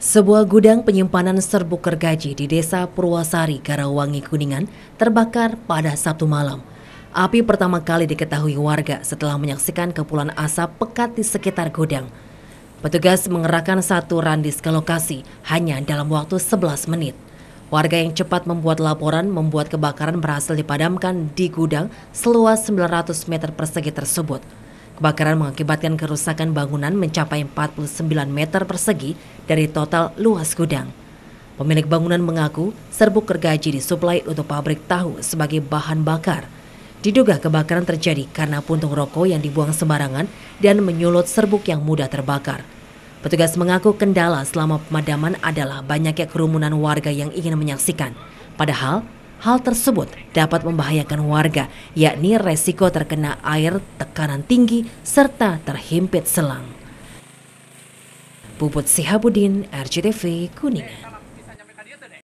Sebuah gudang penyimpanan serbuk gergaji di Desa Purwasari, Karawangi, Kuningan terbakar pada Sabtu malam. Api pertama kali diketahui warga setelah menyaksikan kepulan asap pekat di sekitar gudang. Petugas mengerahkan satu randis ke lokasi hanya dalam waktu 11 menit. Warga yang cepat membuat laporan membuat kebakaran berhasil dipadamkan di gudang seluas 900 meter persegi tersebut. Kebakaran mengakibatkan kerusakan bangunan mencapai 49 meter persegi dari total luas gudang. Pemilik bangunan mengaku serbuk gergaji disuplai untuk pabrik tahu sebagai bahan bakar. Diduga kebakaran terjadi karena puntung rokok yang dibuang sembarangan dan menyulut serbuk yang mudah terbakar. Petugas mengaku kendala selama pemadaman adalah banyaknya kerumunan warga yang ingin menyaksikan. Padahal Hal tersebut dapat membahayakan warga, yakni resiko terkena air, tekanan tinggi, serta terhimpit selang. Puput Sihabudin, RCTV, Kuningan.